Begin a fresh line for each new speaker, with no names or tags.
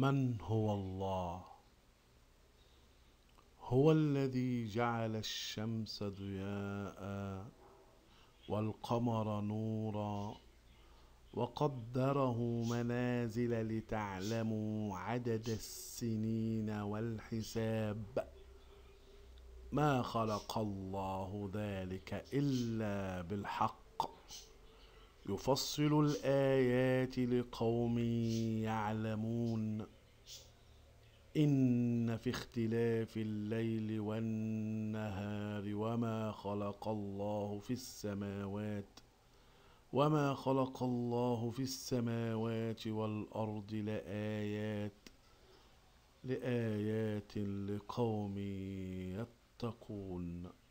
من هو الله هو الذي جعل الشمس ضياء والقمر نورا وقدره منازل لتعلموا عدد السنين والحساب ما خلق الله ذلك الا بالحق يفصل الآيات لقوم يعلمون إن في اختلاف الليل والنهار وما خلق الله في السماوات وما خلق الله في السماوات والأرض لآيات لآيات لقوم يتقون